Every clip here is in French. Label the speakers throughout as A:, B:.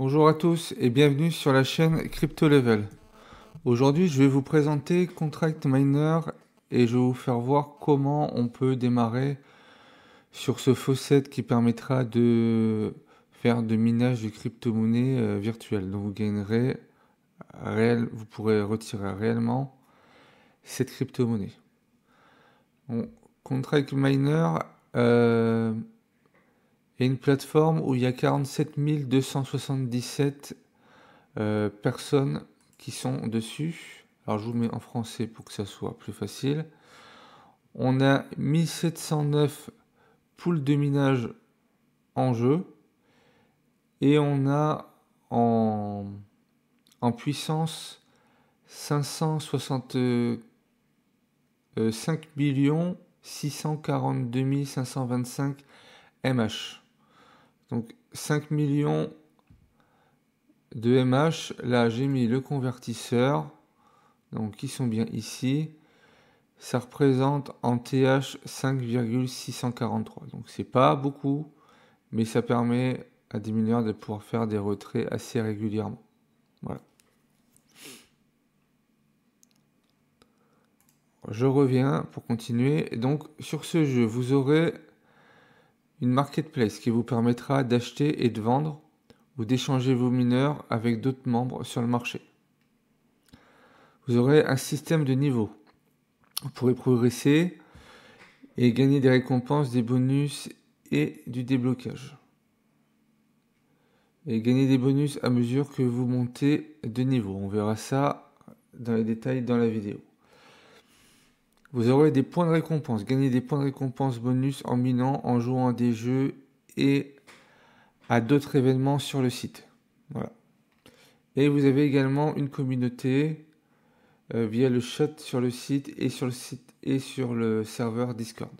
A: Bonjour à tous et bienvenue sur la chaîne crypto level Aujourd'hui, je vais vous présenter Contract Miner et je vais vous faire voir comment on peut démarrer sur ce faucet qui permettra de faire de minage de crypto-monnaie euh, virtuelle. Donc vous gagnerez réel, vous pourrez retirer réellement cette crypto-monnaie. Contract Miner, euh, il une plateforme où il y a 47 277 euh, personnes qui sont dessus. Alors je vous mets en français pour que ça soit plus facile. On a 1709 poules de minage en jeu. Et on a en, en puissance 565 642 525 MH. Donc 5 millions de MH. Là, j'ai mis le convertisseur. Donc, ils sont bien ici. Ça représente en TH 5,643. Donc, c'est pas beaucoup, mais ça permet à des mineurs de pouvoir faire des retraits assez régulièrement. Voilà. Je reviens pour continuer. Donc, sur ce jeu, vous aurez une marketplace qui vous permettra d'acheter et de vendre ou d'échanger vos mineurs avec d'autres membres sur le marché. Vous aurez un système de niveau. Vous pourrez progresser et gagner des récompenses, des bonus et du déblocage. Et gagner des bonus à mesure que vous montez de niveau. On verra ça dans les détails dans la vidéo. Vous aurez des points de récompense. gagner des points de récompense bonus en minant, en jouant à des jeux et à d'autres événements sur le site. Voilà. Et vous avez également une communauté euh, via le chat sur le site et sur le site et sur le serveur Discord.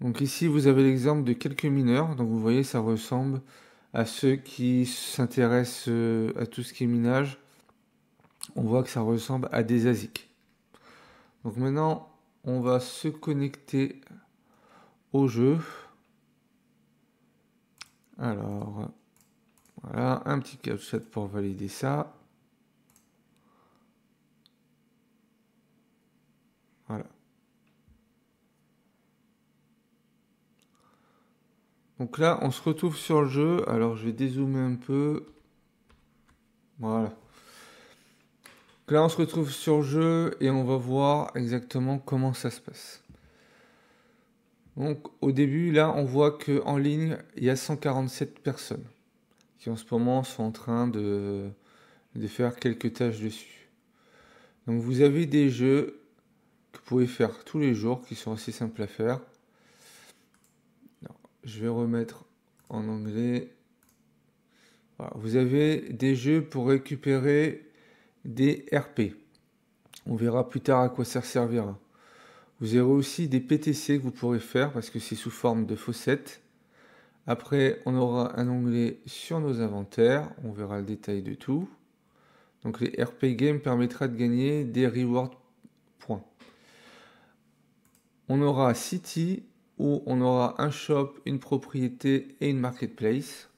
A: Donc ici vous avez l'exemple de quelques mineurs. Donc vous voyez ça ressemble à ceux qui s'intéressent euh, à tout ce qui est minage. On voit que ça ressemble à des ASIC. Donc maintenant, on va se connecter au jeu. Alors, voilà, un petit captcha pour valider ça. Voilà. Donc là, on se retrouve sur le jeu. Alors, je vais dézoomer un peu. Voilà là, on se retrouve sur jeu et on va voir exactement comment ça se passe. Donc au début, là, on voit que en ligne, il y a 147 personnes qui en ce moment sont en train de, faire quelques tâches dessus. Donc vous avez des jeux que vous pouvez faire tous les jours, qui sont assez simples à faire. je vais remettre en anglais. vous avez des jeux pour récupérer des RP. On verra plus tard à quoi ça servira. Vous aurez aussi des PTC que vous pourrez faire parce que c'est sous forme de faussettes. Après, on aura un onglet sur nos inventaires. On verra le détail de tout. Donc les RP Game permettra de gagner des rewards points. On aura City où on aura un shop, une propriété et une marketplace.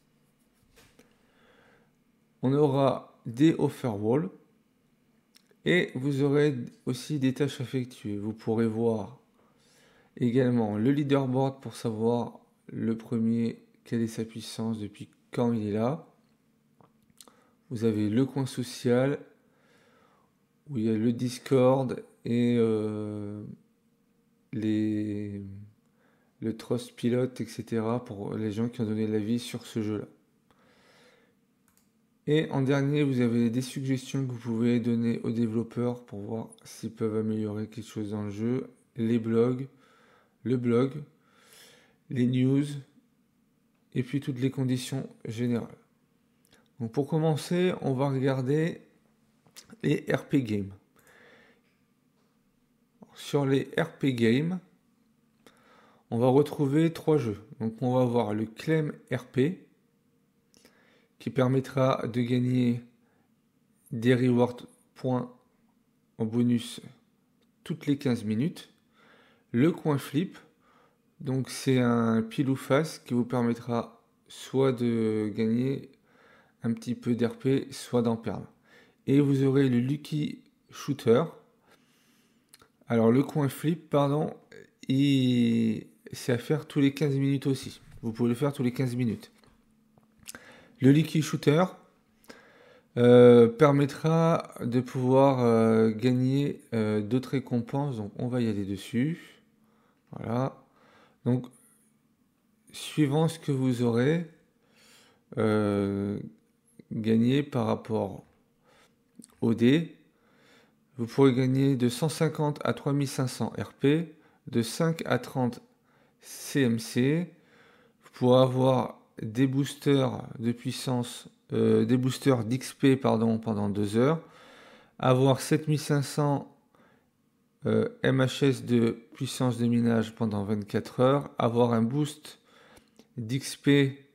A: On aura des offer walls et vous aurez aussi des tâches à effectuer. Vous pourrez voir également le leaderboard pour savoir le premier, quelle est sa puissance, depuis quand il est là. Vous avez le coin social, où il y a le Discord et euh, les, le Trust Pilot, etc. pour les gens qui ont donné l'avis sur ce jeu-là. Et en dernier, vous avez des suggestions que vous pouvez donner aux développeurs pour voir s'ils peuvent améliorer quelque chose dans le jeu. Les blogs, le blog, les news, et puis toutes les conditions générales. pour commencer, on va regarder les RP Games. Sur les RP Games, on va retrouver trois jeux. Donc on va voir le Clem RP, qui permettra de gagner des rewards points en bonus toutes les 15 minutes. Le coin flip, donc c'est un pile ou face qui vous permettra soit de gagner un petit peu d'RP, soit d'en perdre. Et vous aurez le Lucky Shooter. Alors le coin flip, pardon, c'est à faire tous les 15 minutes aussi. Vous pouvez le faire tous les 15 minutes. Le Liquid Shooter euh, permettra de pouvoir euh, gagner euh, d'autres récompenses. Donc on va y aller dessus. Voilà. Donc suivant ce que vous aurez gagné par rapport au D, vous pourrez gagner de 150 à 3500 RP, de 5 à 30 CMC. Vous pourrez avoir des boosters de puissance, euh, des boosters d'XP pardon, pendant 2 heures, avoir 7500 MHS euh, de puissance de minage pendant 24 heures, avoir un boost d'XP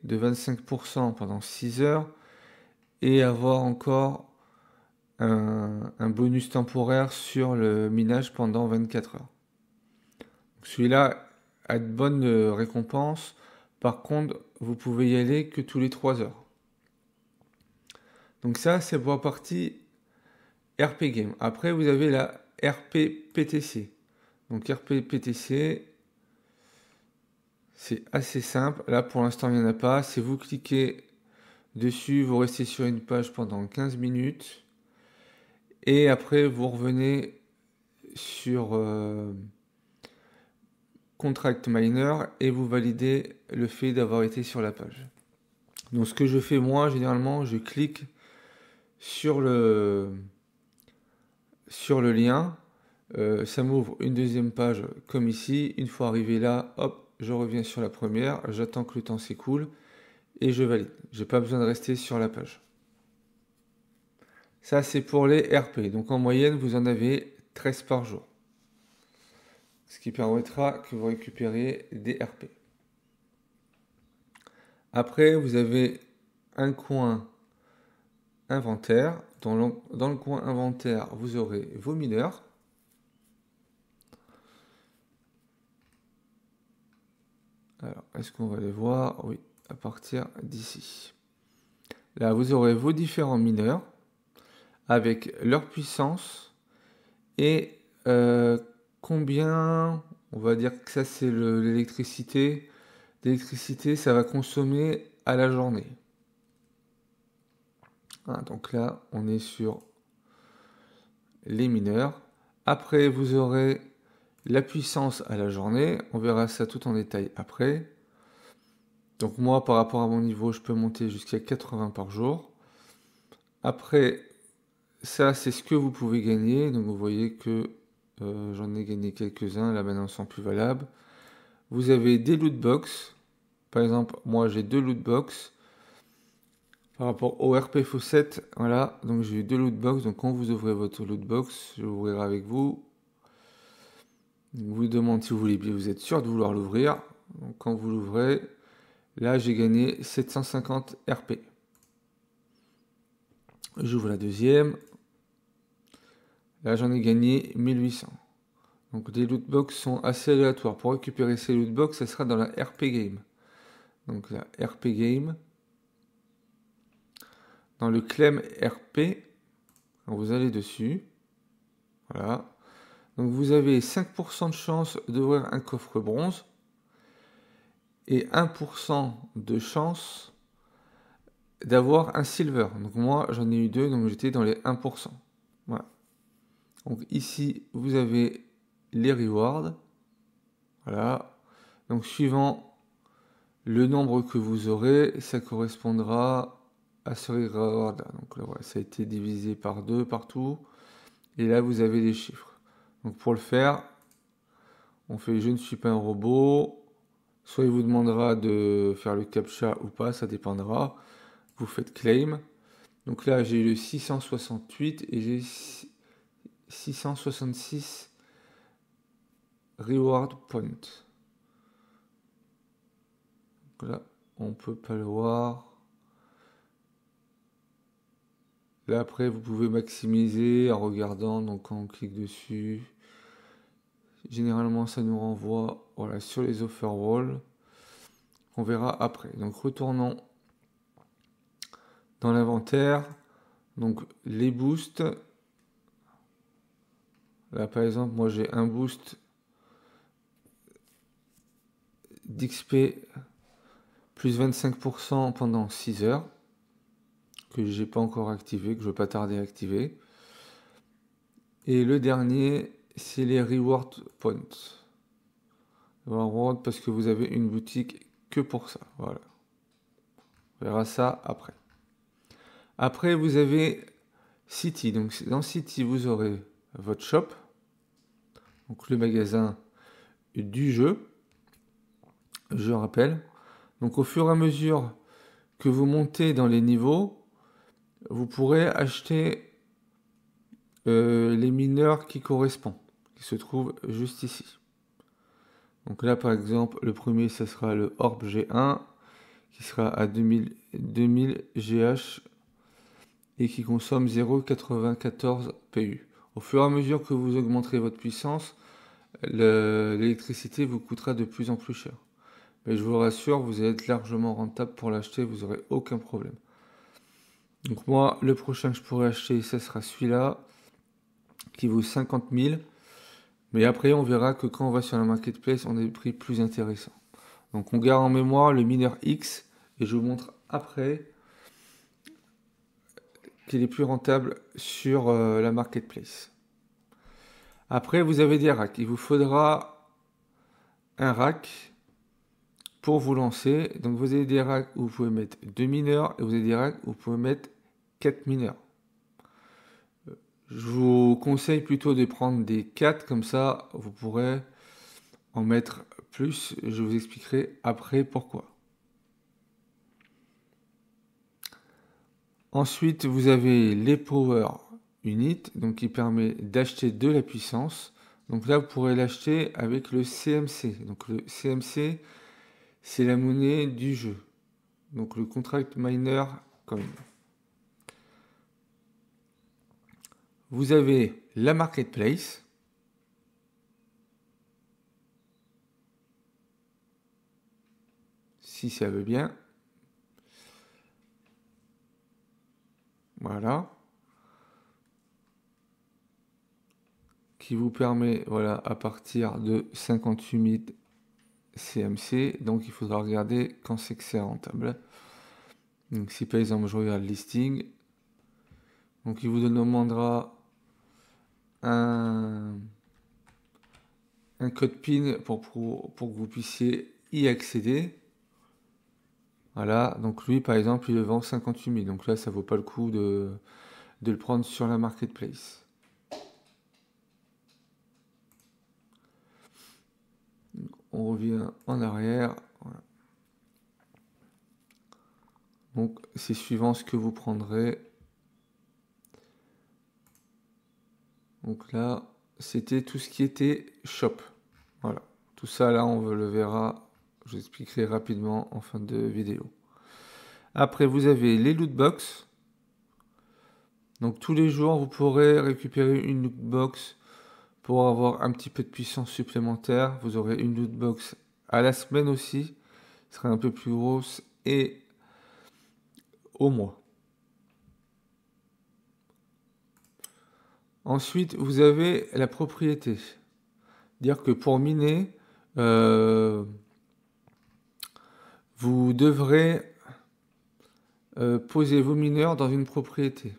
A: de 25% pendant 6 heures et avoir encore un, un, bonus temporaire sur le minage pendant 24 heures. Celui-là a de bonnes euh, récompenses. Par contre, vous pouvez y aller que tous les 3 heures. Donc ça, c'est pour la partie RP Game. Après, vous avez la RPPTC. Donc RPPTC, c'est assez simple. Là, pour l'instant, il n'y en a pas. Si vous cliquez dessus, vous restez sur une page pendant 15 minutes. Et après, vous revenez sur... Euh, contract miner et vous validez le fait d'avoir été sur la page. Donc ce que je fais moi, généralement, je clique sur le, sur le lien. Euh, ça m'ouvre une deuxième page comme ici. Une fois arrivé là, hop, je reviens sur la première. J'attends que le temps s'écoule et je valide. Je n'ai pas besoin de rester sur la page. Ça, c'est pour les RP. Donc en moyenne, vous en avez 13 par jour ce qui permettra que vous récupériez des RP. Après, vous avez un coin inventaire. Dans le, dans le coin inventaire, vous aurez vos mineurs. Alors, est-ce qu'on va les voir Oui, à partir d'ici. Là, vous aurez vos différents mineurs avec leur puissance et euh, combien on va dire que ça c'est l'électricité. L'électricité, ça va consommer à la journée. Hein, donc là, on est sur les mineurs. Après, vous aurez la puissance à la journée. On verra ça tout en détail après. Donc moi, par rapport à mon niveau, je peux monter jusqu'à 80 par jour. Après, ça, c'est ce que vous pouvez gagner. Donc vous voyez que euh, j'en ai gagné quelques-uns, là maintenant sont plus valables. Vous avez des loot box. Par exemple, moi j'ai deux loot box. Par rapport au RP Faux voilà, donc j'ai eu deux loot box. Donc quand vous ouvrez votre loot box, je l'ouvrirai avec vous. vous demande si vous voulez bien, vous êtes sûr de vouloir l'ouvrir. quand vous l'ouvrez, là j'ai gagné 750 RP. J'ouvre la deuxième, j'en ai gagné 1800. Donc les box sont assez aléatoires. Pour récupérer ces lootbox, ce sera dans la RP Game. Donc la RP Game. Dans le clem RP, vous allez dessus. Voilà. Donc vous avez 5% de chance d'ouvrir un coffre bronze et 1% de chance d'avoir un silver. Donc moi j'en ai eu deux, donc j'étais dans les 1%. Voilà. Donc ici, vous avez les rewards. Voilà. Donc suivant le nombre que vous aurez, ça correspondra à ce reward. Donc ça a été divisé par deux partout. Et là, vous avez les chiffres. Donc pour le faire, on fait je ne suis pas un robot. Soit il vous demandera de faire le captcha ou pas, ça dépendra. Vous faites claim. Donc là, j'ai le 668 et j'ai 666 reward point. là, on peut pas le voir. Là après, vous pouvez maximiser en regardant, donc quand on clique dessus. Généralement, ça nous renvoie voilà, sur les offer wall. On verra après. Donc retournons dans l'inventaire. Donc les boosts, Là, par exemple, moi j'ai un boost d'XP plus 25% pendant 6 heures que j'ai pas encore activé, que je vais pas tarder à activer. Et le dernier, c'est les reward points. parce que vous avez une boutique que pour ça. Voilà. On verra ça après. Après, vous avez City. Donc dans City, vous aurez votre shop, donc le magasin du jeu, je rappelle. Donc au fur et à mesure que vous montez dans les niveaux, vous pourrez acheter euh, les mineurs qui correspondent, qui se trouvent juste ici. Donc là par exemple, le premier ce sera le Orb G1 qui sera à 2000, 2000 GH et qui consomme 0,94 PU. Au fur et à mesure que vous augmenterez votre puissance, l'électricité vous coûtera de plus en plus cher. Mais je vous rassure, vous allez être largement rentable pour l'acheter, vous n'aurez aucun problème. Donc moi, le prochain que je pourrais acheter, ce sera celui-là, qui vaut 50 000. Mais après, on verra que quand on va sur la marketplace, on a des prix plus intéressants. Donc on garde en mémoire le mineur X, et je vous montre après qui est plus rentables sur euh, la marketplace. Après, vous avez des racks. Il vous faudra un rack pour vous lancer. Donc, vous avez des racks où vous pouvez mettre deux mineurs et vous avez des racks où vous pouvez mettre quatre mineurs. Je vous conseille plutôt de prendre des 4, comme ça vous pourrez en mettre plus. Je vous expliquerai après pourquoi. Ensuite, vous avez les Power Unit, donc qui permet d'acheter de la puissance. Donc là, vous pourrez l'acheter avec le CMC. Donc le CMC, c'est la monnaie du jeu. Donc le Contract Miner Coin. Vous avez la Marketplace. Si ça veut bien. Voilà. Qui vous permet, voilà, à partir de 58 000 CMC. Donc, il faudra regarder quand c'est que c'est rentable. Donc, si par exemple, je regarde le listing. Donc, il vous demandera un, un code PIN pour, pour que vous puissiez y accéder. Voilà, donc lui par exemple, il le vend 58 000. Donc là, ça vaut pas le coup de, le prendre sur la marketplace. on revient en arrière. Donc c'est suivant ce que vous prendrez. Donc là, c'était tout ce qui était shop. Voilà. Tout ça là, on le verra je vous expliquerai rapidement en fin de vidéo. Après, vous avez les loot box. Donc tous les jours, vous pourrez récupérer une loot box pour avoir un petit peu de puissance supplémentaire. Vous aurez une loot box à la semaine aussi, ce sera un peu plus grosse et au mois. Ensuite, vous avez la propriété. Dire que pour miner, euh, vous devrez euh, poser vos mineurs dans une propriété.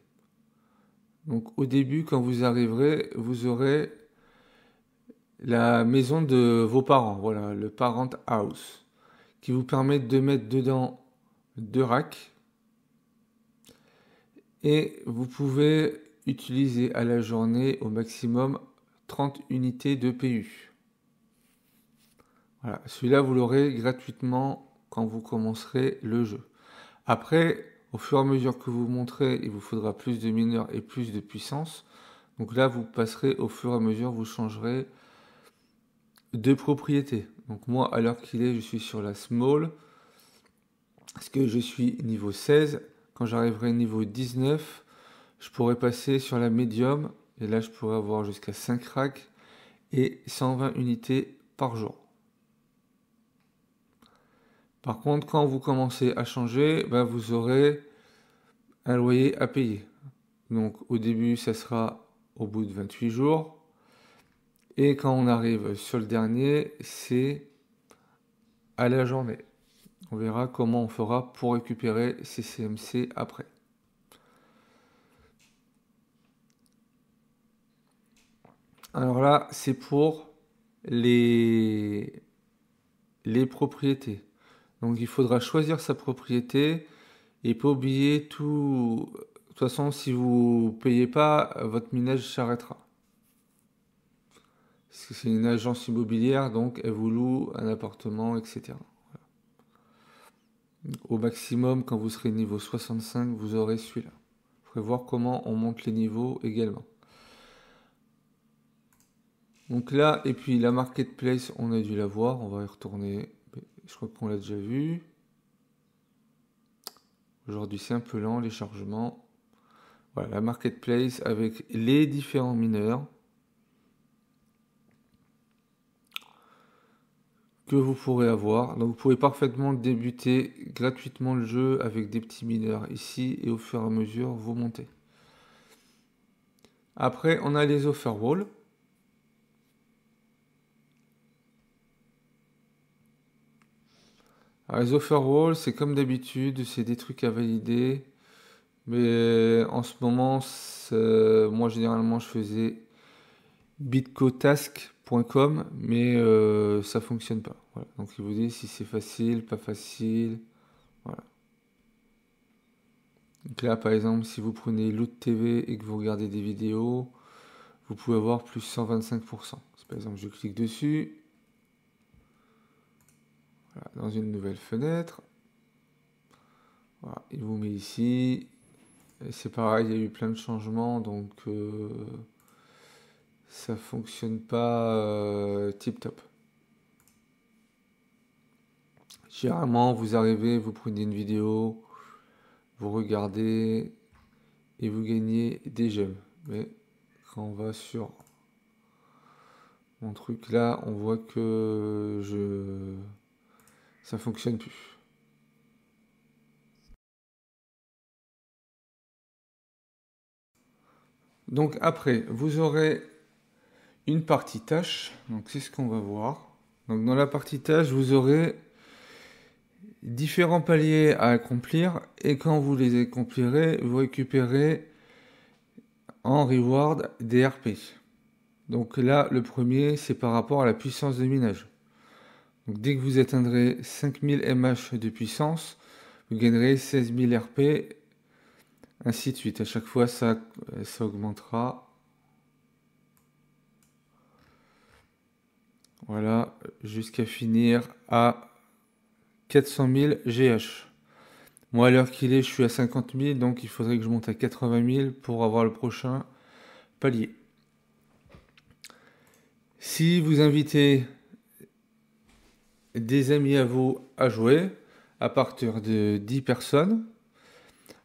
A: Donc au début, quand vous arriverez, vous aurez la maison de vos parents, voilà, le parent house, qui vous permet de mettre dedans deux racks. Et vous pouvez utiliser à la journée au maximum 30 unités de PU. Voilà, celui-là, vous l'aurez gratuitement quand vous commencerez le jeu. Après, au fur et à mesure que vous montrez, il vous faudra plus de mineurs et plus de puissance. Donc là, vous passerez au fur et à mesure, vous changerez de propriété. Donc moi, à l'heure qu'il est, je suis sur la small. Parce que je suis niveau 16. Quand j'arriverai niveau 19, je pourrai passer sur la medium. Et là, je pourrai avoir jusqu'à 5 racks et 120 unités par jour. Par contre, quand vous commencez à changer, bah, vous aurez un loyer à payer. Donc au début, ça sera au bout de 28 jours. Et quand on arrive sur le dernier, c'est à la journée. On verra comment on fera pour récupérer ces CMC après. Alors là, c'est pour les, les propriétés. Donc il faudra choisir sa propriété et pas oublier tout. De toute façon, si vous payez pas, votre minage s'arrêtera. Parce que c'est une agence immobilière, donc elle vous loue un appartement, etc. Au maximum, quand vous serez niveau 65, vous aurez celui-là. Il faudrait voir comment on monte les niveaux également. Donc là, et puis la marketplace, on a dû la voir, on va y retourner. Je crois qu'on l'a déjà vu. Aujourd'hui, c'est un peu lent les chargements. Voilà, la marketplace avec les différents mineurs que vous pourrez avoir. Donc, vous pouvez parfaitement débuter gratuitement le jeu avec des petits mineurs ici et au fur et à mesure vous montez. Après, on a les offer walls. offer ah, Roll, c'est comme d'habitude, c'est des trucs à valider. Mais en ce moment, moi généralement je faisais bitcotask.com, mais euh, ça fonctionne pas. Donc il vous dit si c'est facile, pas facile. Voilà. Donc là, par exemple, si vous prenez Loot TV et que vous regardez des vidéos, vous pouvez avoir plus 125%. Par exemple, je clique dessus, dans une nouvelle fenêtre. il vous met ici. C'est pareil, il y a eu plein de changements, donc euh, ça fonctionne pas euh, tip top. Généralement, vous arrivez, vous prenez une vidéo, vous regardez et vous gagnez des j'aime. Mais quand on va sur mon truc là, on voit que je ça fonctionne plus. Donc après, vous aurez une partie tâche. Donc c'est ce qu'on va voir. Donc dans la partie tâche, vous aurez différents paliers à accomplir et quand vous les accomplirez, vous récupérez en reward des RP. Donc là, le premier, c'est par rapport à la puissance de minage dès que vous atteindrez 5000 MH de puissance, vous gagnerez 16000 RP, ainsi de suite. À chaque fois, ça, euh, ça augmentera. Voilà, jusqu'à finir à 400 000 GH. Moi, à l'heure qu'il est, je suis à 50 000, donc il faudrait que je monte à 80 000 pour avoir le prochain palier. Si vous invitez des amis à vous à jouer à partir de 10 personnes.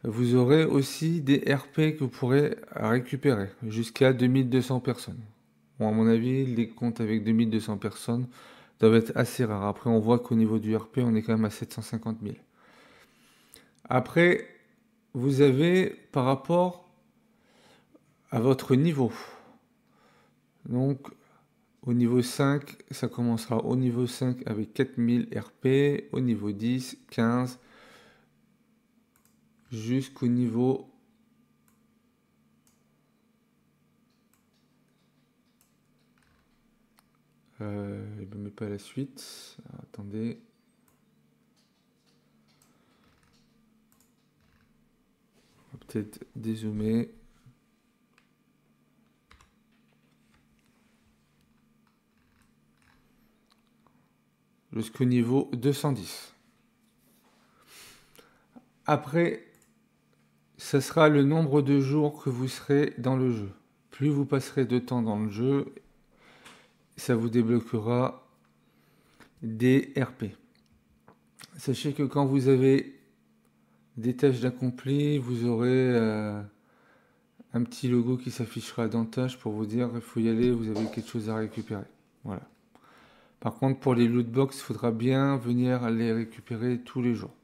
A: Vous aurez aussi des RP que vous pourrez récupérer jusqu'à 2200 personnes. à mon avis, les comptes avec 2200 personnes doivent être assez rares. Après, on voit qu'au niveau du RP, on est quand même à 750 000. Après, vous avez par rapport à votre niveau. Donc, au niveau 5, ça commencera au niveau 5 avec 4000 RP, au niveau 10, 15, jusqu'au niveau... Euh, je pas la suite. On attendez. peut-être dézoomer. jusqu'au niveau 210. Après, ce sera le nombre de jours que vous serez dans le jeu. Plus vous passerez de temps dans le jeu, ça vous débloquera des RP. Sachez que quand vous avez des tâches d'accompli vous aurez euh, un petit logo qui s'affichera dans tâche pour vous dire il faut y aller, vous avez quelque chose à récupérer. Voilà. Par contre, pour les loot box, il faudra bien venir les récupérer tous les jours.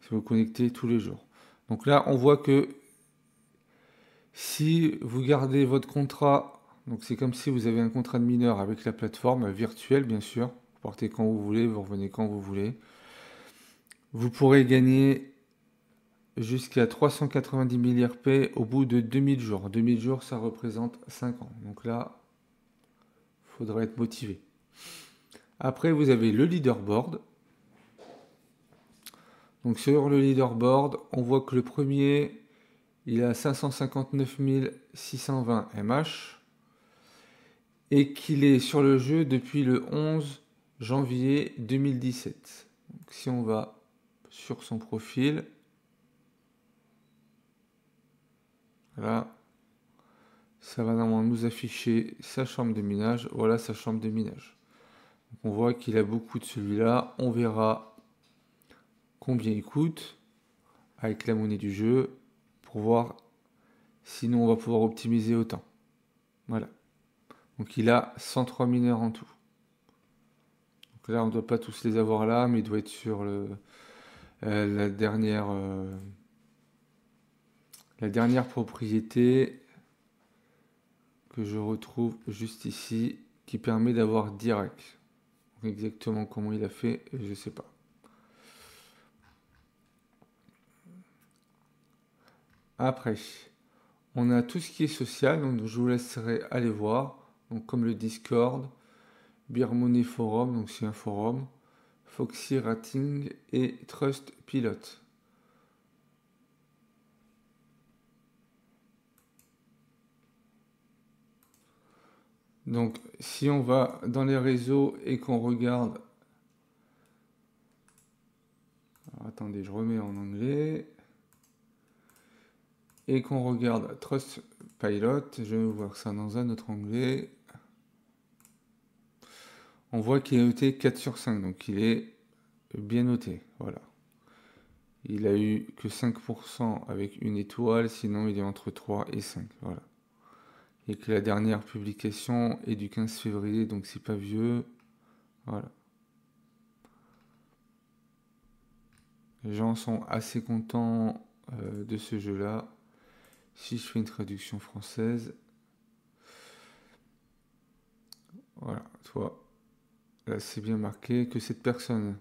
A: Si vous connectez tous les jours. Donc là, on voit que si vous gardez votre contrat, donc c'est comme si vous avez un contrat de mineur avec la plateforme virtuelle, bien sûr. Vous quand vous voulez, vous revenez quand vous voulez. Vous pourrez gagner jusqu'à 390 000 RP au bout de 2000 jours. 2000 jours, ça représente 5 ans. Donc là, il faudra être motivé. Après, vous avez le leaderboard. Donc sur le leaderboard, on voit que le premier, il a 559 620 MH et qu'il est sur le jeu depuis le 11 janvier 2017. si on va sur son profil, voilà, ça va normalement nous afficher sa chambre de minage. Voilà sa chambre de minage. On voit qu'il a beaucoup de celui-là. On verra combien il coûte avec la monnaie du jeu pour voir si nous on va pouvoir optimiser autant. Voilà. Donc il a 103 mineurs en tout. Donc là on ne doit pas tous les avoir là, mais il doit être sur euh, euh, la dernière propriété que je retrouve juste ici qui permet d'avoir direct. Exactement comment il a fait, je ne sais pas. Après, on a tout ce qui est social, donc je vous laisserai aller voir, donc comme le Discord, Birmoney Forum, donc c'est un forum, Foxy Rating et Trust Pilot. Donc si on va dans les réseaux et qu'on regarde... attendez, je remets en anglais. Et qu'on regarde Trust Pilot, je vais voir ça dans un autre anglais. On voit qu'il est noté 4 sur 5, donc il est bien noté. Voilà. Il a eu que 5% avec une étoile, sinon il est entre 3 et 5. Voilà et que la dernière publication est du 15 février, donc c'est pas vieux. Voilà. Les gens sont assez contents euh, de ce jeu-là. Si je fais une traduction française. Voilà, toi. Là, c'est bien marqué que cette personne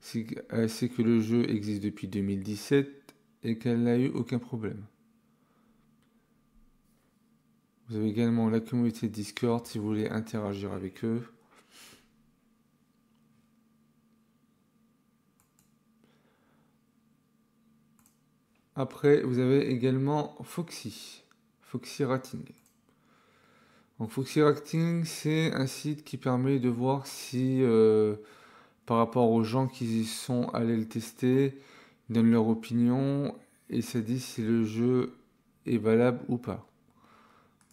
A: sait que le jeu existe depuis 2017 et qu'elle n'a eu aucun problème. Vous avez également la communauté Discord si vous voulez interagir avec eux. Après, vous avez également Foxy, Foxy Rating. Donc, Foxy Rating, c'est un site qui permet de voir si, euh, par rapport aux gens qui y sont allés le tester, ils donnent leur opinion et ça dit si le jeu est valable ou pas.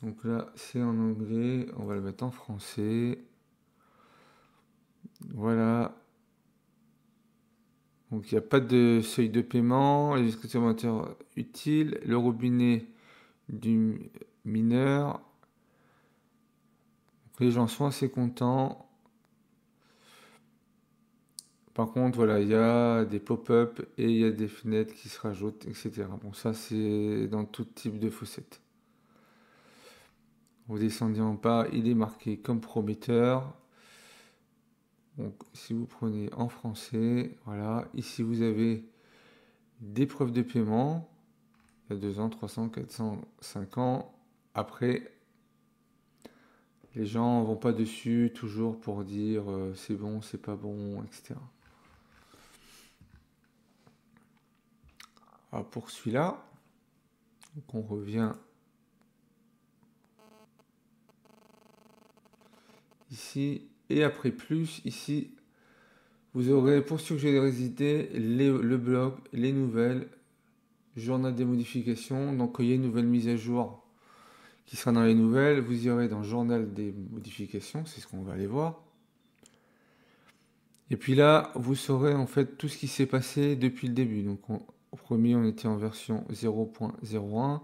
A: Donc là, c'est en anglais. On va le mettre en français. Voilà. Donc il n'y a pas de seuil de paiement. Les moteur utiles, Le robinet du mineur. les gens sont assez contents. Par contre, voilà, il y a des pop-up et il y a des fenêtres qui se rajoutent, etc. Bon, ça, c'est dans tout type de faussettes descendez en bas, il est marqué comme prometteur. Donc, si vous prenez en français, voilà, ici vous avez des preuves de paiement, il y a 2 ans, 300, 400, 5 ans. Après, les gens vont pas dessus toujours pour dire euh, c'est bon, c'est pas bon, etc. Alors ah, pour celui-là, on revient et après plus ici, vous aurez pour ce que j'ai résidé, le blog, les nouvelles, journal des modifications. Donc il y a une nouvelle mise à jour qui sera dans les nouvelles. Vous irez dans journal des modifications, c'est ce qu'on va aller voir. Et puis là, vous saurez en fait tout ce qui s'est passé depuis le début. Donc on, au premier, on était en version 0.01.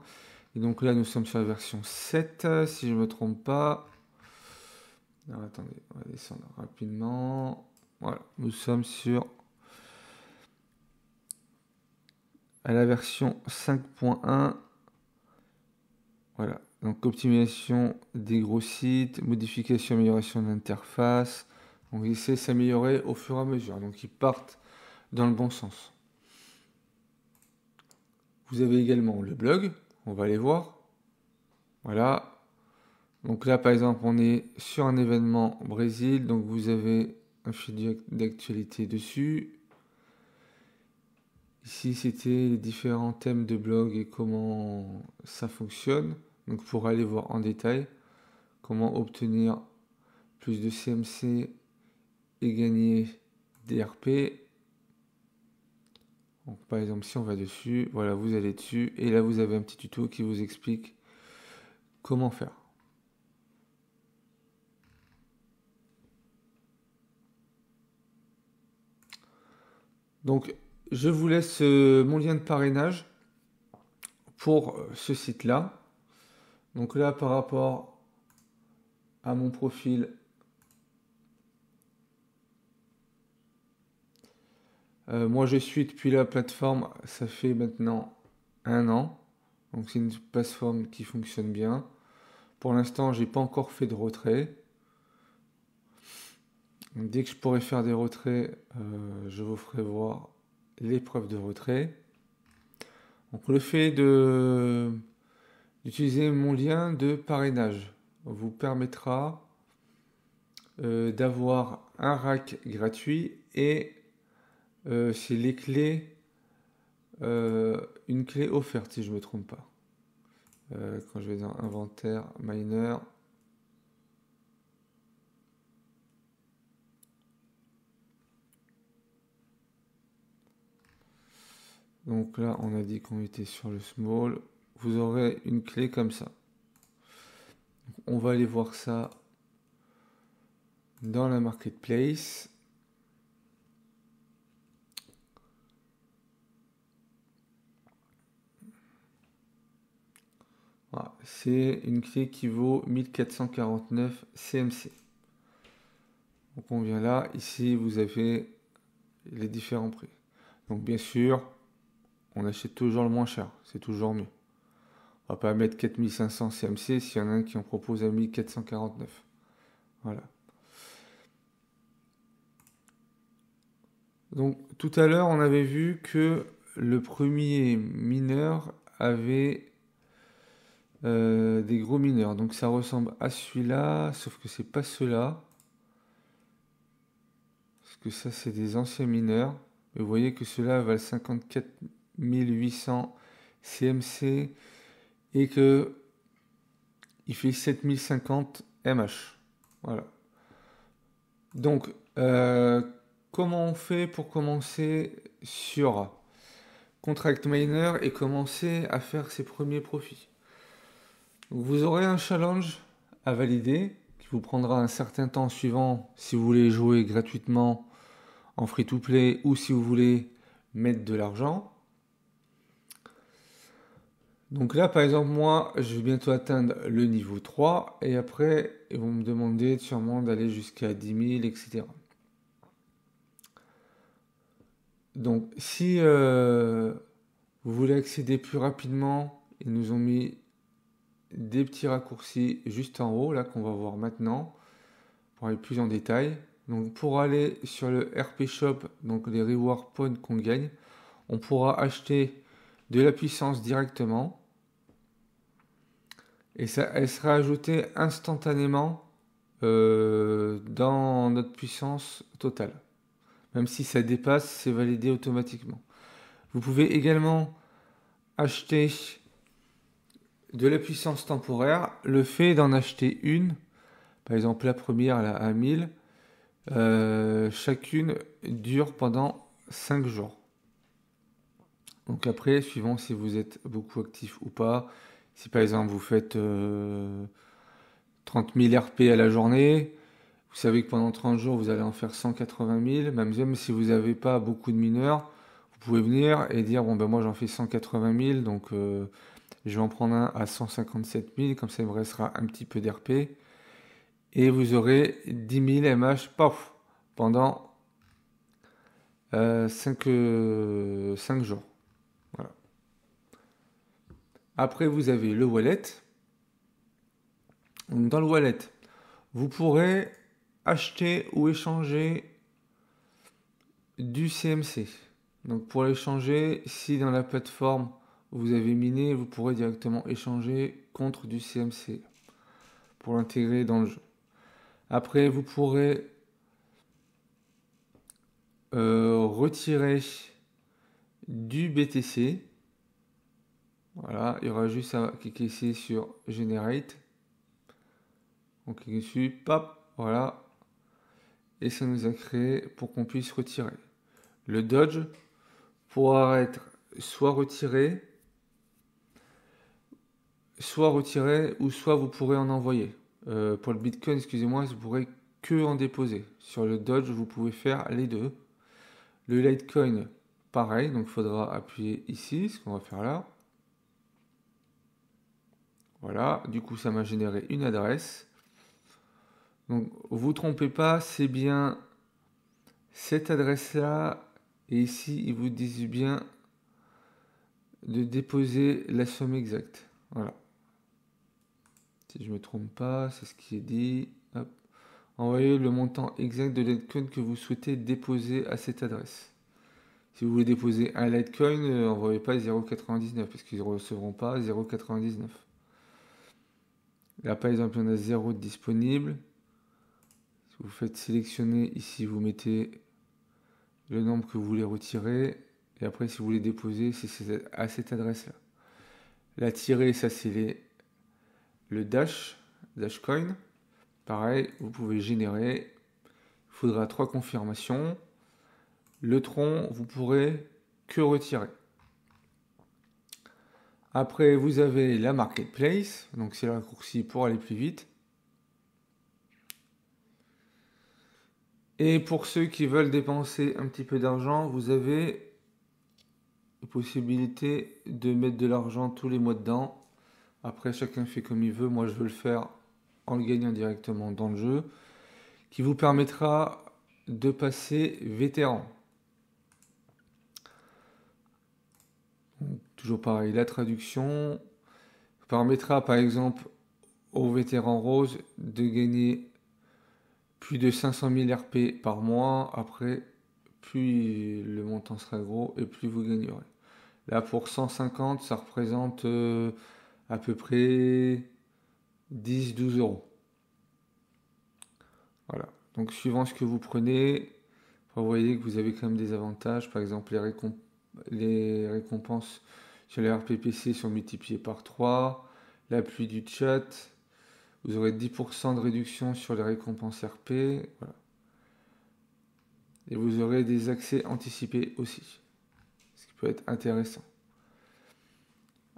A: Et donc là, nous sommes sur la version 7, si je ne me trompe pas attendez, on va descendre rapidement. Voilà, nous sommes sur à la version 5.1. Voilà, donc optimisation des gros sites, modification, amélioration de l'interface. on essaie de s'améliorer au fur et à mesure. Donc ils partent dans le bon sens. Vous avez également le blog, on va aller voir. Voilà, donc là, par exemple, on est sur un événement Brésil, donc vous avez un fil d'actualité dessus. Ici, c'était les différents thèmes de blog et comment ça fonctionne. Donc pour aller voir en détail comment obtenir plus de CMC et gagner des RP. par exemple, si on va dessus, voilà, vous allez dessus et là vous avez un petit tuto qui vous explique comment faire. Donc, je vous laisse euh, mon lien de parrainage pour euh, ce site-là. Donc là, par rapport à mon profil, euh, moi je suis depuis la plateforme, ça fait maintenant un an. Donc c'est une plateforme qui fonctionne bien. Pour l'instant, j'ai pas encore fait de retrait. Dès que je pourrai faire des retraits, euh, je vous ferai voir l'épreuve de retrait. Donc le fait d'utiliser mon lien de parrainage vous permettra euh, d'avoir un rack gratuit et euh, c'est les clés une clé offerte si je ne me trompe pas. quand je vais dans inventaire, miner, Donc là, on a dit qu'on était sur le small. Vous aurez une clé comme ça. On va aller voir ça dans la marketplace. c'est une clé qui vaut 1449 CMC. Donc on vient là, ici vous avez les différents prix. Donc bien sûr, on achète toujours le moins cher, c'est toujours mieux. On va pas mettre 4500 CMC s'il y en a un qui en propose à 1449. Voilà. Donc tout à l'heure, on avait vu que le premier mineur avait euh, des gros mineurs. Donc ça ressemble à celui-là, sauf que c'est pas ceux-là. Parce que ça, c'est des anciens mineurs. Et vous voyez que cela là valent 54 1800 CMC et que il fait 7050 MH. Voilà. Donc, euh, comment on fait pour commencer sur Contract Miner et commencer à faire ses premiers profits Vous aurez un challenge à valider qui vous prendra un certain temps suivant si vous voulez jouer gratuitement en free to play ou si vous voulez mettre de l'argent. Donc là, par exemple, moi, je vais bientôt atteindre le niveau 3, et après, ils vont me demander sûrement d'aller jusqu'à 10 000, etc. Donc, si euh, vous voulez accéder plus rapidement, ils nous ont mis des petits raccourcis juste en haut, là, qu'on va voir maintenant, pour aller plus en détail. Donc, pour aller sur le RP Shop, donc les reward points qu'on gagne, on pourra acheter de la puissance directement et ça, elle sera ajoutée instantanément euh, dans notre puissance totale. Même si ça dépasse, c'est validé automatiquement. Vous pouvez également acheter de la puissance temporaire. Le fait d'en acheter une, par exemple la première la à 1000, euh, chacune dure pendant 5 jours. Donc après, suivant si vous êtes beaucoup actif ou pas, si par exemple vous faites 30 000 RP à la journée, vous savez que pendant 30 jours vous allez en faire 180 000, même si vous n'avez pas beaucoup de mineurs, vous pouvez venir et dire bon ben moi j'en fais 180 000, donc euh, je vais en prendre un à 157 000, comme ça il me restera un petit peu d'RP. Et vous aurez 10 000 MH paf, pendant 5, euh, 5 euh, jours. Après, vous avez le wallet. Dans le wallet, vous pourrez acheter ou échanger du CMC. Donc pour l'échanger, si dans la plateforme vous avez miné, vous pourrez directement échanger contre du CMC pour l'intégrer dans le jeu. Après, vous pourrez euh, retirer du BTC voilà, il y aura juste à cliquer ici sur Generate. On clique dessus, pop, voilà. Et ça nous a créé pour qu'on puisse retirer. Le dodge pourra être soit retiré, soit retiré, ou soit vous pourrez en envoyer. Euh, pour le Bitcoin, excusez-moi, vous pourrez que en déposer. Sur le Dodge, vous pouvez faire les deux. Le Litecoin, pareil, donc il faudra appuyer ici, ce qu'on va faire là. Voilà, du coup ça m'a généré une adresse. Donc vous trompez pas, c'est bien cette adresse-là. Et ici, ils vous disent bien de déposer la somme exacte. Voilà. Si je me trompe pas, c'est ce qui est dit. Envoyez le montant exact de Litecoin que vous souhaitez déposer à cette adresse. Si vous voulez déposer un Litecoin, n'envoyez euh, pas 0,99 parce qu'ils ne recevront pas 0,99. Là, par exemple, il y en a zéro disponible. vous faites sélectionner ici, vous mettez le nombre que vous voulez retirer. Et après, si vous voulez déposer, c'est à cette adresse-là. La tirer, ça c'est le Dash, Dashcoin. Pareil, vous pouvez générer. Il faudra trois confirmations. Le tronc, vous pourrez que retirer. Après, vous avez la marketplace, donc c'est le raccourci pour aller plus vite. Et pour ceux qui veulent dépenser un petit peu d'argent, vous avez la possibilité de mettre de l'argent tous les mois dedans. Après, chacun fait comme il veut. Moi, je veux le faire en le gagnant directement dans le jeu, qui vous permettra de passer vétéran. pareil, la traduction permettra par exemple aux vétérans roses de gagner plus de 500 000 RP par mois. Après, plus le montant sera gros et plus vous gagnerez. Là, pour 150, ça représente euh, à peu près 10-12 euros. Voilà. Donc, suivant ce que vous prenez, vous voyez que vous avez quand même des avantages. Par exemple, les, les récompenses les RPPC sont multipliés par 3. L'appui du chat, vous aurez 10% de réduction sur les récompenses RP. Et vous aurez des accès anticipés aussi. Ce qui peut être intéressant.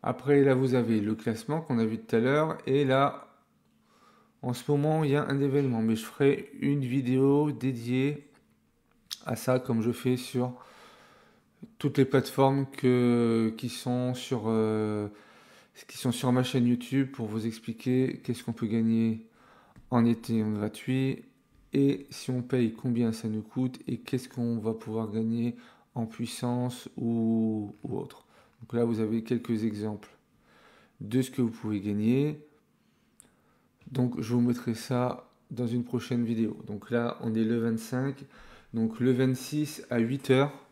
A: Après, là, vous avez le classement qu'on a vu tout à l'heure. Et là, en ce moment, il y a un événement. Mais je ferai une vidéo dédiée à ça, comme je fais sur toutes les plateformes qui, sont sur, euh, qui sont sur ma chaîne YouTube pour vous expliquer qu'est-ce qu'on peut gagner en été gratuit et si on paye combien ça nous coûte et qu'est-ce qu'on va pouvoir gagner en puissance ou, ou, autre. Donc là, vous avez quelques exemples de ce que vous pouvez gagner. Donc je vous mettrai ça dans une prochaine vidéo. Donc là, on est le 25. Donc le 26 à 8 heures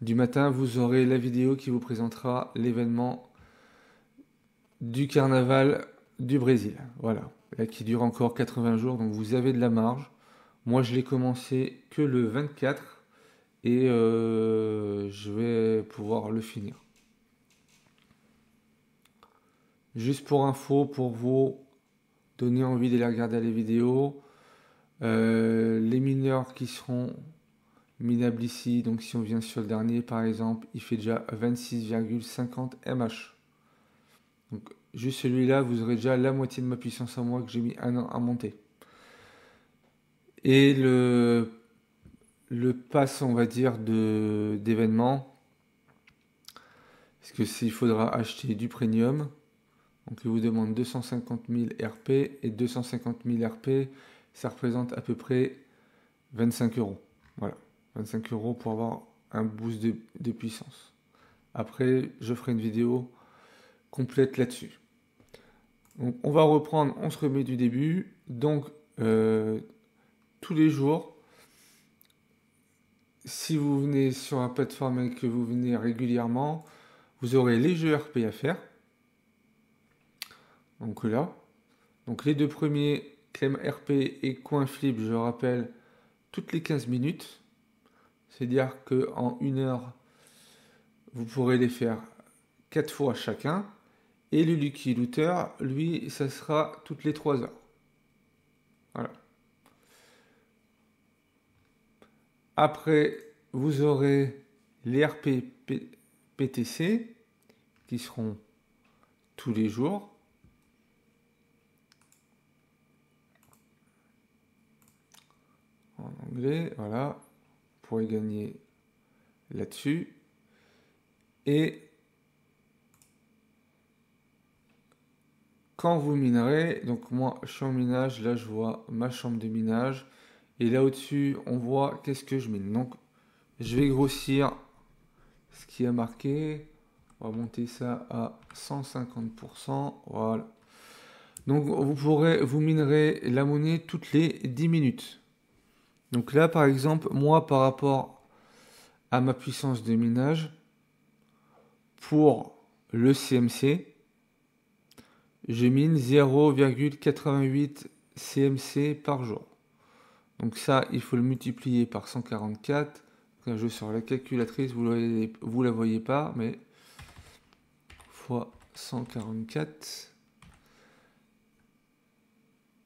A: du matin, vous aurez la vidéo qui vous présentera l'événement du carnaval du Brésil. Voilà, Là, qui dure encore 80 jours, donc vous avez de la marge. Moi, je l'ai commencé que le 24 et euh, je vais pouvoir le finir. Juste pour info, pour vous donner envie d'aller regarder les vidéos, euh, les mineurs qui seront minable ici, donc si on vient sur le dernier par exemple, il fait déjà 26,50 mH. Donc juste celui-là, vous aurez déjà la moitié de ma puissance en moi que j'ai mis un an à monter. Et le, le pass, on va dire, d'événements, parce que s'il faudra acheter du premium, donc il vous demande 250 000 RP, et 250 000 RP, ça représente à peu près 25 euros. Voilà. 25 euros pour avoir un boost de, puissance. Après, je ferai une vidéo complète là-dessus. on va reprendre, on se remet du début. Donc, euh, tous les jours, si vous venez sur la plateforme et que vous venez régulièrement, vous aurez les jeux RP à faire. Donc là, donc les deux premiers, Clem RP et Coin Flip, je rappelle, toutes les 15 minutes. C'est-à-dire qu'en une heure, vous pourrez les faire quatre fois chacun. Et le Lucky Looter, lui, ça sera toutes les trois heures. Voilà. Après, vous aurez les RPPTC qui seront tous les jours. En anglais, voilà gagner là-dessus. Et quand vous minerez, donc moi je suis en minage, là je vois ma chambre de minage. Et là au-dessus, on voit qu'est-ce que je mine. Donc je vais grossir ce qui a marqué. On va monter ça à 150%. Voilà. Donc vous pourrez, vous minerez la monnaie toutes les 10 minutes. Donc là, par exemple, moi, par rapport à ma puissance de minage, pour le CMC, je mine 0,88 CMC par jour. Donc ça, il faut le multiplier par 144. Quand je sors la calculatrice, vous ne la voyez pas, mais fois 144,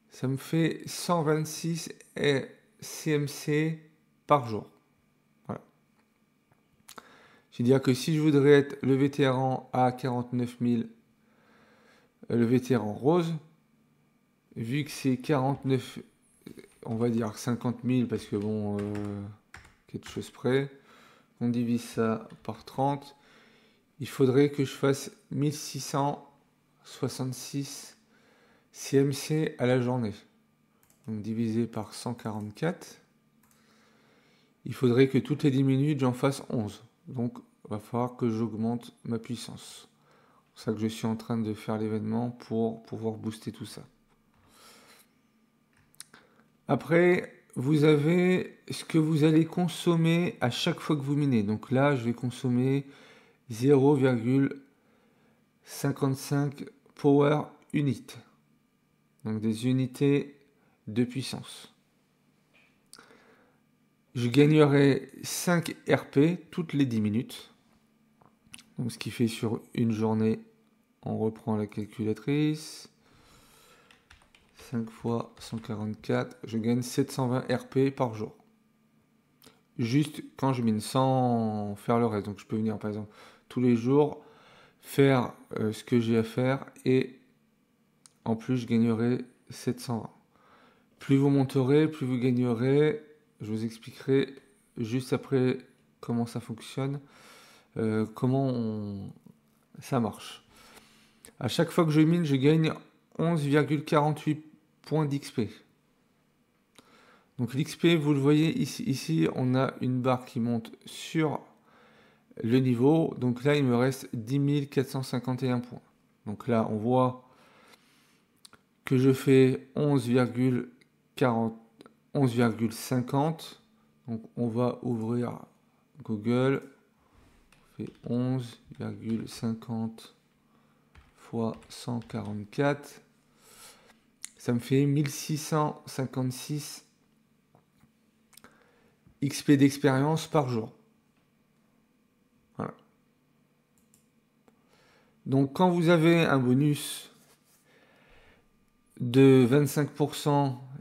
A: ça me fait 126 et CMC par jour. Voilà. C'est-à-dire que si je voudrais être le vétéran à 49 000, le vétéran rose, vu que c'est 49, on va dire 50 000 parce que bon, euh, quelque chose près, on divise ça par 30, il faudrait que je fasse 1666 CMC à la journée divisé par 144, il faudrait que toutes les 10 minutes j'en fasse 11. Donc il va falloir que j'augmente ma puissance. C'est ça que je suis en train de faire l'événement pour pouvoir booster tout ça. Après, vous avez ce que vous allez consommer à chaque fois que vous minez. Donc là, je vais consommer 0,55 power unit. Donc des unités de puissance. Je gagnerai 5 RP toutes les 10 minutes. Donc ce qui fait sur une journée, on reprend la calculatrice. 5 fois 144, je gagne 720 RP par jour. Juste quand je mine sans faire le reste. Donc je peux venir par exemple tous les jours faire euh, ce que j'ai à faire et en plus je gagnerai 720. Plus vous monterez, plus vous gagnerez. Je vous expliquerai juste après comment ça fonctionne, euh, comment ça marche. À chaque fois que je mine, je gagne 11,48 points d'XP. Donc l'XP, vous le voyez ici, ici, on a une barre qui monte sur le niveau. Donc là, il me reste 10 451 points. Donc là, on voit que je fais 11,48 40 11,50. Donc on va ouvrir Google. On fait 11,50 fois 144. Ça me fait 1656 XP d'expérience par jour. Voilà. Donc quand vous avez un bonus de 25%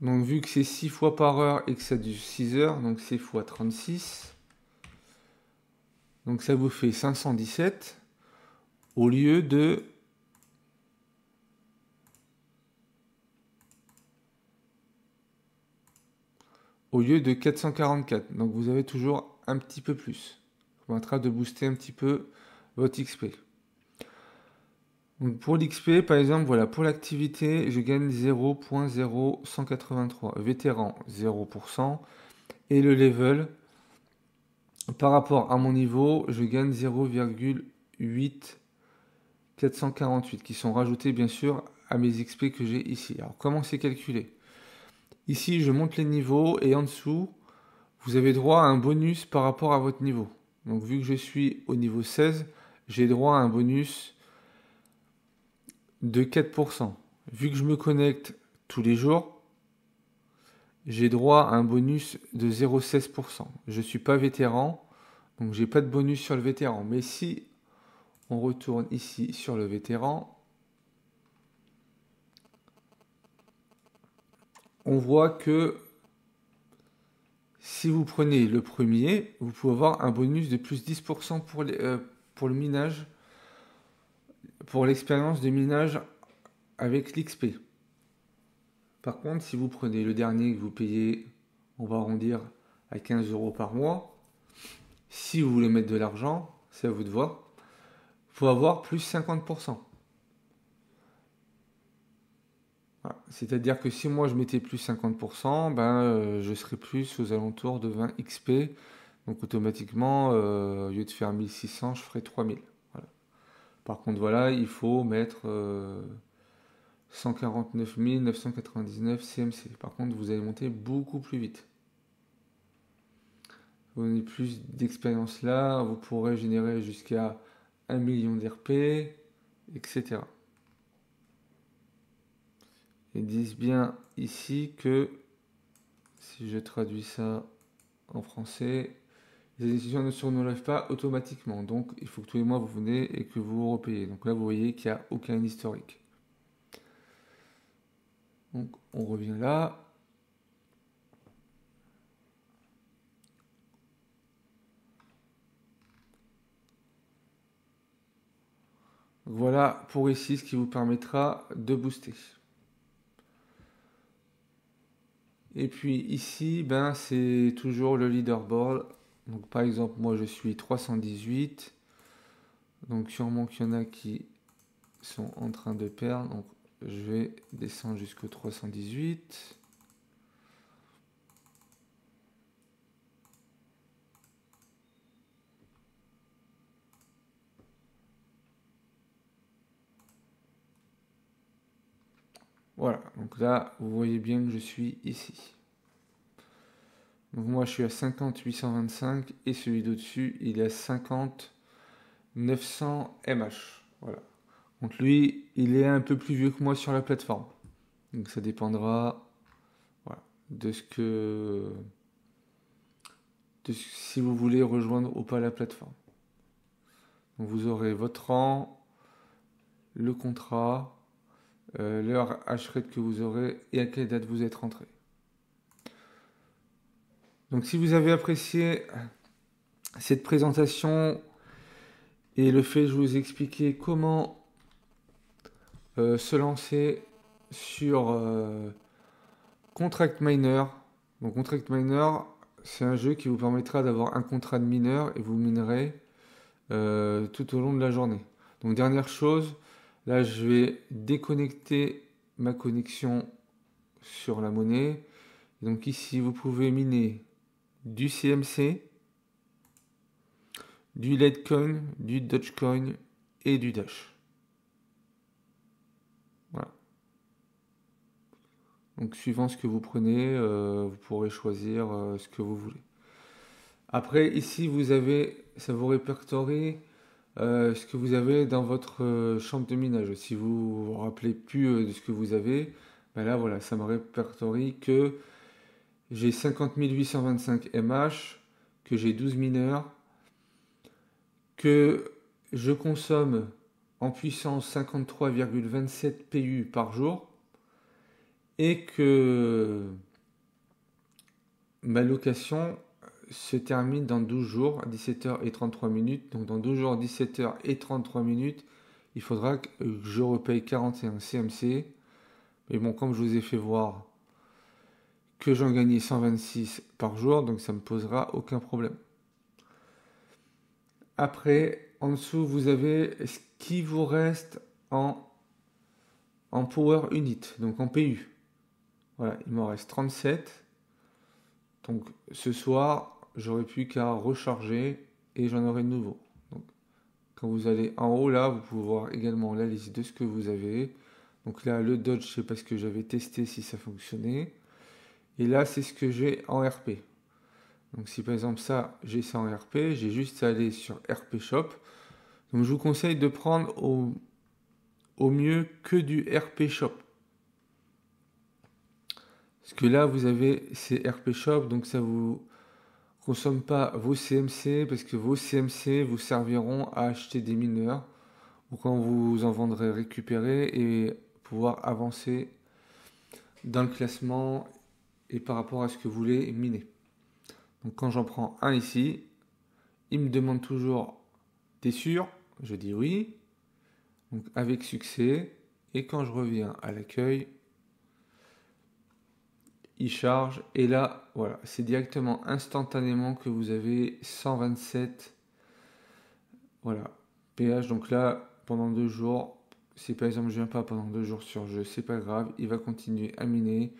A: Donc vu que c'est 6 fois par heure et que ça dure 6 heures, donc c'est x 36. Donc ça vous fait 517 au lieu de au lieu de 444. Donc vous avez toujours un petit peu plus. Vous train de booster un petit peu votre XP pour l'XP, par exemple, voilà, pour l'activité, je gagne 0.0183. Vétéran, 0%. Et le level, par rapport à mon niveau, je gagne 0,8448, qui sont rajoutés bien sûr à mes XP que j'ai ici. Alors comment c'est calculé Ici, je monte les niveaux et en dessous, vous avez droit à un bonus par rapport à votre niveau. Donc vu que je suis au niveau 16, j'ai droit à un bonus de 4%. Vu que je me connecte tous les jours, j'ai droit à un bonus de 0,16%. Je ne suis pas vétéran, donc j'ai pas de bonus sur le vétéran. Mais si on retourne ici sur le vétéran, on voit que si vous prenez le premier, vous pouvez avoir un bonus de plus 10% pour, euh, pour le minage pour l'expérience de minage avec l'XP. Par contre, si vous prenez le dernier que vous payez, on va arrondir à 15 euros par mois, si vous voulez mettre de l'argent, c'est à vous de voir, Il faut avoir plus 50%. C'est-à-dire que si moi je mettais plus 50%, ben, euh, je serais plus aux alentours de 20 XP. Donc automatiquement, euh, au lieu de faire 1600, je ferais 3000. Par contre, voilà, il faut mettre 149 999 CMC. Par contre, vous allez monter beaucoup plus vite. Vous avez plus d'expérience là, vous pourrez générer jusqu'à 1 million d'RP, etc. Ils disent bien ici que si je traduis ça en français, les décisions ne se pas automatiquement. Donc, il faut que tous les mois vous venez et que vous repayez. Donc là, vous voyez qu'il n'y a aucun historique. Donc, on revient là. Voilà pour ici ce qui vous permettra de booster. Et puis ici, ben, c'est toujours le leaderboard donc par exemple, moi je suis 318. Donc sûrement qu'il y en a qui sont en train de perdre. Donc je vais descendre jusqu'au 318. Voilà, donc là, vous voyez bien que je suis ici moi je suis à 50 825 et celui d'au-dessus il est à 50 900 MH. Voilà. Donc lui il est un peu plus vieux que moi sur la plateforme. Donc ça dépendra de ce que si vous voulez rejoindre ou pas la plateforme. vous aurez votre rang, le contrat, euh, l'heure HRED que vous aurez et à quelle date vous êtes rentré. Donc si vous avez apprécié cette présentation et le fait je vous expliquer comment euh, se lancer sur euh, Contract Miner. Donc Contract Miner, c'est un jeu qui vous permettra d'avoir un contrat de mineur et vous minerez euh, tout au long de la journée. Donc dernière chose, là je vais déconnecter ma connexion sur la monnaie. donc ici vous pouvez miner du CMC, du Litecoin, du Dogecoin et du Dash. Voilà. Donc suivant ce que vous prenez, euh, vous pourrez choisir euh, ce que vous voulez. Après, ici, vous avez, ça vous répertorie euh, ce que vous avez dans votre chambre de minage. Si vous vous rappelez plus de ce que vous avez, ben là, voilà, ça me répertorie que j'ai 50 825 MH, que j'ai 12 mineurs, que je consomme en puissance 53,27 PU par jour et que ma location se termine dans 12 jours à 17h33 minutes. Donc dans 12 jours 17h33 minutes, il faudra que je repaye 41 CMC. Mais bon, comme je vous ai fait voir, que j'en gagnais 126 par jour, donc ça ne me posera aucun problème. Après, en dessous, vous avez ce qui vous reste en, en power unit, donc en PU. Voilà, il m'en reste 37. Donc ce soir, j'aurais plus qu'à recharger et j'en aurai de nouveau. Donc, quand vous allez en haut là, vous pouvez voir également la liste de ce que vous avez. Donc là, le dodge, c'est parce que j'avais testé si ça fonctionnait. Et là, c'est ce que j'ai en RP. Donc si par exemple ça, j'ai ça en RP, j'ai juste à aller sur RP Shop. Donc je vous conseille de prendre au, au mieux que du RP Shop. Parce que là, vous avez ces RP Shop, donc ça vous consomme pas vos CMC, parce que vos CMC vous serviront à acheter des mineurs, ou quand vous en vendrez récupérer et pouvoir avancer dans le classement et par rapport à ce que vous voulez miner. Donc quand j'en prends un ici, il me demande toujours T'es sûr Je dis oui. Donc avec succès. Et quand je reviens à l'accueil, il charge. Et là, voilà, c'est directement instantanément que vous avez 127 voilà, pH. Donc là, pendant deux jours, si par exemple je viens pas pendant deux jours sur jeu, c'est pas grave, il va continuer à miner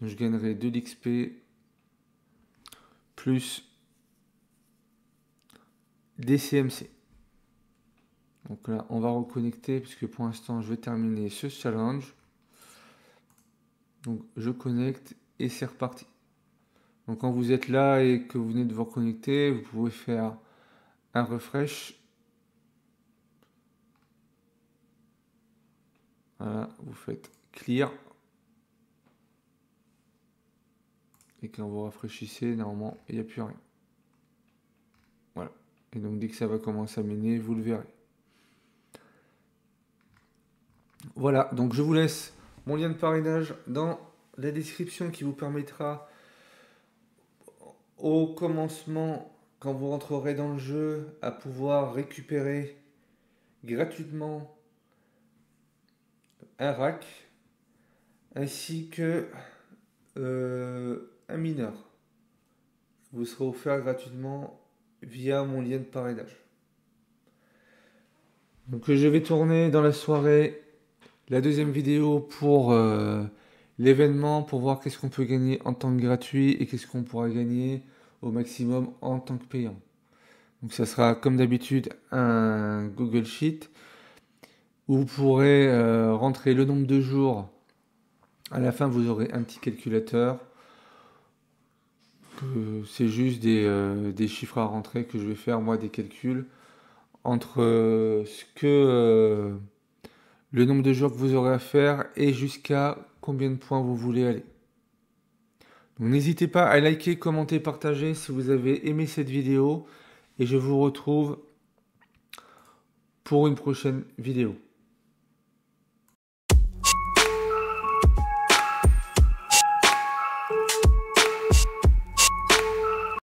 A: je gagnerai de d'XP plus des CMC. Donc là, on va reconnecter puisque pour l'instant, je vais terminer ce challenge. Donc je connecte et c'est reparti. Donc quand vous êtes là et que vous venez de vous reconnecter, vous pouvez faire un refresh. Voilà, vous faites clear. Et quand vous rafraîchissez, normalement, il n'y a plus rien. Voilà. Et donc dès que ça va commencer à miner, vous le verrez. Voilà, donc je vous laisse mon lien de parrainage dans la description qui vous permettra au commencement, quand vous rentrerez dans le jeu, à pouvoir récupérer gratuitement un rack ainsi que euh, mineur vous sera offert gratuitement via mon lien de parrainage. Donc je vais tourner dans la soirée la deuxième vidéo pour euh, l'événement, pour voir qu'est-ce qu'on peut gagner en tant que gratuit et qu'est-ce qu'on pourra gagner au maximum en tant que payant. Donc ça sera comme d'habitude un Google Sheet où vous pourrez euh, rentrer le nombre de jours. À la fin, vous aurez un petit calculateur c'est juste euh, des, chiffres à rentrer que je vais faire moi des calculs entre euh, ce que euh, le nombre de jours que vous aurez à faire et jusqu'à combien de points vous voulez aller. n'hésitez pas à liker, commenter, partager si vous avez aimé cette vidéo et je vous retrouve pour une prochaine vidéo.